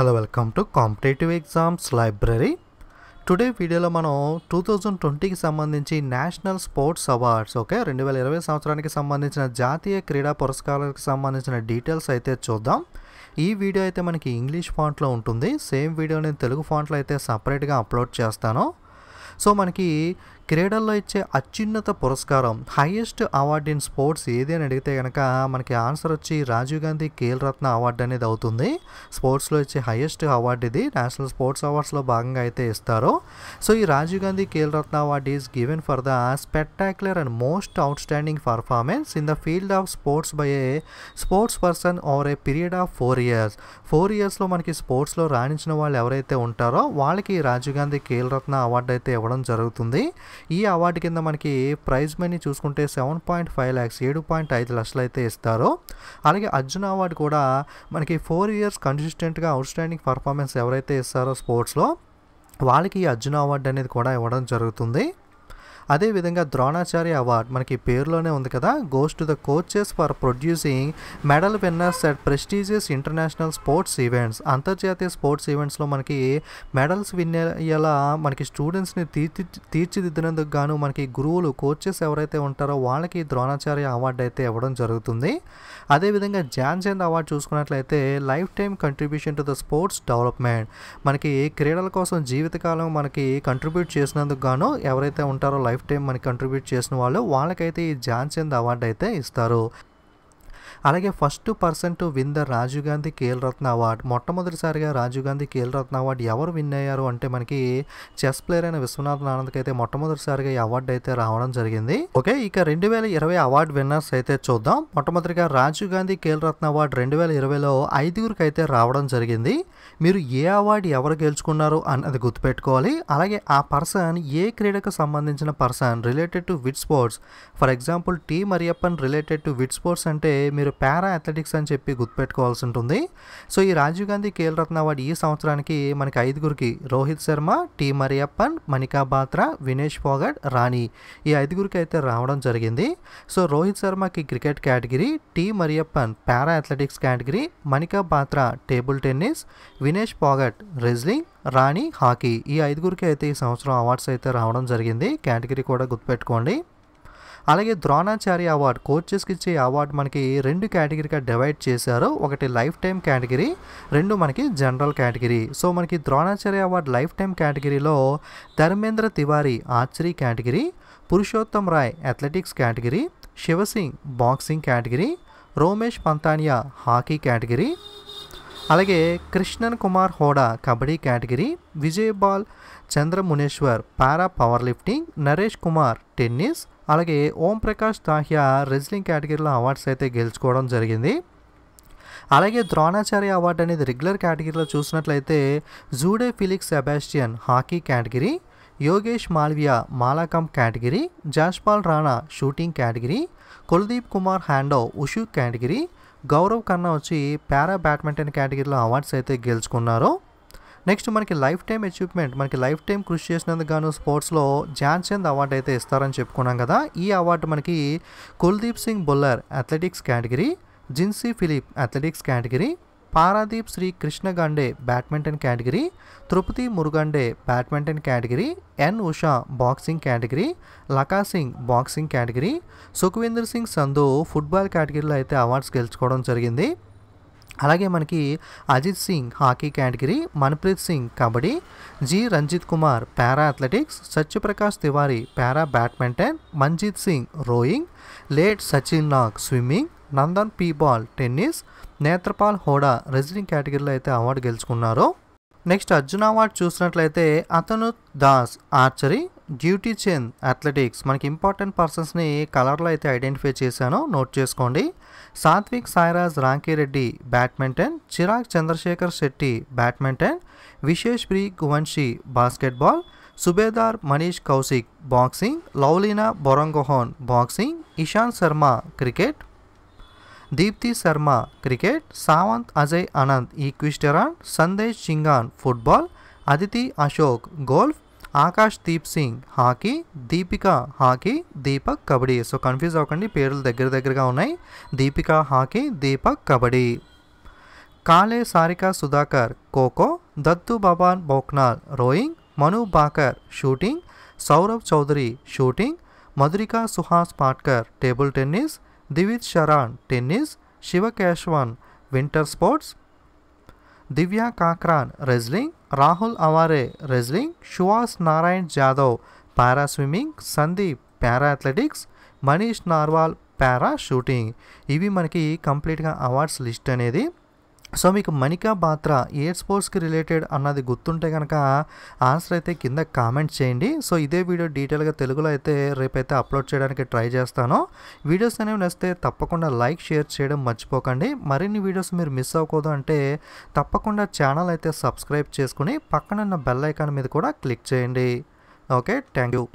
hello welcome to competitive exams library today వీడియోలో మనం two thousand ట్వంటీకి సంబంధించి నేషనల్ స్పోర్ట్స్ అవార్డ్స్ ఓకే రెండు వేల ఇరవై సంవత్సరానికి సంబంధించిన జాతీయ క్రీడా పురస్కారాలకు సంబంధించిన డీటెయిల్స్ అయితే చూద్దాం ఈ వీడియో అయితే మనకి ఇంగ్లీష్ ఫాంట్లో ఉంటుంది సేమ్ వీడియో నేను తెలుగు ఫాంట్లో అయితే సపరేట్గా అప్లోడ్ చేస్తాను సో మనకి క్రీడల్లో ఇచ్చే అత్యున్నత పురస్కారం హైయెస్ట్ అవార్డు ఇన్ స్పోర్ట్స్ ఏది అని అడిగితే కనుక మనకి ఆన్సర్ వచ్చి రాజీవ్ గాంధీ ఖేల్ రత్న అవార్డు అనేది అవుతుంది స్పోర్ట్స్లో ఇచ్చే హైయెస్ట్ అవార్డు ఇది నేషనల్ స్పోర్ట్స్ అవార్డ్స్లో భాగంగా అయితే ఇస్తారు సో ఈ Rajiv Gandhi Khel Ratna award is given for the spectacular and most outstanding performance in the field of sports by a sports person over a period of four years four ఇయర్స్లో మనకి స్పోర్ట్స్లో రాణించిన వాళ్ళు ఎవరైతే ఉంటారో వాళ్ళకి రాజీవ్ గాంధీ ఖేల్ రత్న అవార్డు అయితే ఇవ్వడం జరుగుతుంది ఈ అవార్డు కింద మనకి ప్రైజ్ మనీ చూసుకుంటే సెవెన్ పాయింట్ ఫైవ్ ల్యాక్స్ ఏడు పాయింట్ ఐదు లక్షలు అయితే ఇస్తారు అలాగే అర్జున అవార్డు కూడా మనకి ఫోర్ ఇయర్స్ కన్సిస్టెంట్గా అవుట్ స్టాండింగ్ పర్ఫార్మెన్స్ ఎవరైతే ఇస్తారో స్పోర్ట్స్లో వాళ్ళకి ఈ అర్జున అవార్డు అనేది కూడా ఇవ్వడం జరుగుతుంది అదేవిధంగా ద్రోణాచార్య అవార్డ్ మనకి పేరులోనే ఉంది కదా goes to the coaches for producing medal winners at prestigious international sports events అంతర్జాతీయ స్పోర్ట్స్ ఈవెంట్స్లో మనకి మెడల్స్ విన్ అయ్యేలా మనకి స్టూడెంట్స్ని తీర్చి తీర్చిదిద్దినందుకు గాను మనకి గురువులు కోచెస్ ఎవరైతే ఉంటారో వాళ్ళకి ద్రోణాచార్య అవార్డు అయితే ఇవ్వడం జరుగుతుంది అదేవిధంగా చంద్ అవార్డు చూసుకున్నట్లయితే life contribution to the sports development మనకి క్రీడల కోసం జీవితకాలం మనకి కంట్రిబ్యూట్ చేసినందుకు గాను ఎవరైతే ఉంటారో లైఫ్ టైమ్ మనకి కంట్రిబ్యూట్ చేసిన వాళ్ళు వాళ్ళకైతే ఈ ఝాన్సీ అవార్డు అయితే ఇస్తారు అలాగే first person to win the Rajiv Gandhi Khel Ratna award మొట్టమొదటిసారిగా రాజీవ్ గాంధీ ఖేల్ రత్న అవార్డు ఎవరు విన్ అయ్యారు అంటే మనకి చెస్ ప్లేయర్ అయిన విశ్వనాథన్ ఆనంద్కి అయితే మొట్టమొదటిసారిగా ఈ అవార్డు అయితే రావడం జరిగింది ఓకే ఇక రెండు వేల ఇరవై అవార్డు విన్నర్స్ అయితే చూద్దాం మొట్టమొదటిగా రాజీవ్ గాంధీ ఖేల్ రత్న అవార్డు రెండు వేల ఇరవైలో ఐదుగురికి అయితే రావడం జరిగింది మీరు ఏ అవార్డు ఎవరు గెలుచుకున్నారు అన్నది గుర్తుపెట్టుకోవాలి అలాగే ఆ పర్సన్ ఏ క్రీడకు సంబంధించిన person related to with sports for example T Mariyappan related to with sports అంటే మీరు పారా అథ్లెటిక్స్ అని చెప్పి గుర్తుపెట్టుకోవాల్సి ఉంటుంది సో ఈ రాజీవ్ గాంధీ ఖేల్ రత్న అవార్డు ఈ సంవత్సరానికి మనకి ఐదుగురికి రోహిత్ శర్మ టి మరియప్పన్ మణికా బాత్రా వినేష్ ఫోగట్ రాణి ఈ ఐదుగురికి అయితే రావడం జరిగింది సో రోహిత్ శర్మకి cricket category T Mariyappan para athletics category Manika Batra table tennis Vinesh Phogat wrestling Rani hockey ఈ ఐదుగురికి అయితే ఈ సంవత్సరం అవార్డ్స్ అయితే రావడం జరిగింది కేటగిరీ కూడా గుర్తుపెట్టుకోండి అలాగే ద్రోణాచార్య అవార్డు కోచెస్కి ఇచ్చే అవార్డు మనకి రెండు కేటగిరీగా డివైడ్ చేశారు ఒకటి లైఫ్ టైం కేటగిరీ రెండు మనకి జనరల్ కేటగిరీ సో మనకి ద్రోణాచార్య అవార్డు లైఫ్ టైం కేటగిరీలో Dharmendra Tiwari archery category Purushottam Rai athletics category Shiv Singh boxing category Romesh Pathania hockey category అలాగే Krishan Kumar Hooda kabaddi category Vijay Bal Chandramuneshwar para power lifting Naresh Kumar tennis అలాగే ఓం ప్రకాష్ దాహియా రెజ్లింగ్ కేటగిరీలో అవార్డ్స్ అయితే గెలుచుకోవడం జరిగింది అలాగే ద్రోణాచార్య అవార్డు అనేది రెగ్యులర్ కేటగిరీలో చూసినట్లయితే Jude Felix Sebastian hockey category Yogesh Malviya Mallakhamb category Jaspal Rana shooting category Kuldeep Kumar Handoo wushu category Gaurav Khanna వచ్చి పారా బ్యాడ్మింటన్ కేటగిరీలో అవార్డ్స్ అయితే గెలుచుకున్నారు నెక్స్ట్ మనకి లైఫ్ టైం అచీవ్మెంట్ మనకి లైఫ్ టైం కృషి చేసినందుకు గాను స్పోర్ట్స్లో చంద్ అవార్డు అయితే ఇస్తారని చెప్పుకున్నాం కదా ఈ అవార్డు మనకి Kuldeep Singh Bhullar athletics category Jincy Phillips athletics category Pradeep Shri Krishna Gandhe badminton category Trupti Murgunde badminton category N Usha boxing category Lakha Singh boxing category Sukhwinder Singh Sandhu football కేటగిరీలో అయితే అవార్డ్స్ గెలుచుకోవడం జరిగింది అలాగే మనకి Ajit Singh hockey category Manpreet Singh kabaddi G Ranjith Kumar para athletics Satyaprakash Tiwari para badminton Manjeet Singh rowing late Sachin Nag swimming Nandan P Bal tennis Netarpal హోడా residing కేటగిరీలో అయితే అవార్డు గెలుచుకున్నారు నెక్స్ట్ అర్జున్ అవార్డు చూసినట్లయితే అతను దాస్ ఆర్చరీ డ్యూటీ చైన్ అథ్లెటిక్స్ మనకి ఇంపార్టెంట్ పర్సన్స్ని కలర్లో అయితే ఐడెంటిఫై చేశానో నోట్ చేసుకోండి Satwik Sairaj Reddy badminton Chirag Chandrashekhar Shetty badminton Vishesh Bhriguvanshi basketball Subedar Manish Kaushik boxing Lovlina Borgohain boxing Ishant Sharma cricket Deepti Sharma cricket Sawant Ajay Anant equestrian Sandesh Jhingan football Aditi Ashok golf Akash Deep Singh hockey Deepika hockey Deepak kabaddi so confuse అవ్వకండి పేర్లు దగ్గర దగ్గరగా ఉన్నాయి Deepika hockey Deepak kabaddi Kale Sarika Sudhakar kho kho Dattu Baban Bhokanal rowing Manu Bhaker shooting Saurabh Chaudhary shooting Madhurika Suhas Patkar table tennis Divij Sharan tennis Shiva Keshavan winter sports Divya Kakran wrestling Rahul Aware wrestling Suhas Narayan Jadhav para swimming Sandeep para athletics Manish Narwal para shooting ఇవి మనకి కంప్లీట్గా awards list అనేది so మీకు మణికా బాత్ర ఎయిర్ స్పోర్ట్స్కి రిలేటెడ్ అన్నది గుర్తుంటే కనుక ఆన్సర్ అయితే కింద కామెంట్ చేయండి సో ఇదే వీడియో డీటెయిల్గా తెలుగులో అయితే రేపైతే అప్లోడ్ చేయడానికి ట్రై చేస్తాను వీడియోస్ అనేవి నచ్చితే తప్పకుండా లైక్ షేర్ చేయడం మర్చిపోకండి మరిన్ని వీడియోస్ మీరు మిస్ అవ్వకూడదు అంటే తప్పకుండా ఛానల్ అయితే సబ్స్క్రైబ్ చేసుకుని పక్కనున్న బెల్ ఐకాన్ మీద కూడా క్లిక్ చేయండి ఓకే థ్యాంక్ యూ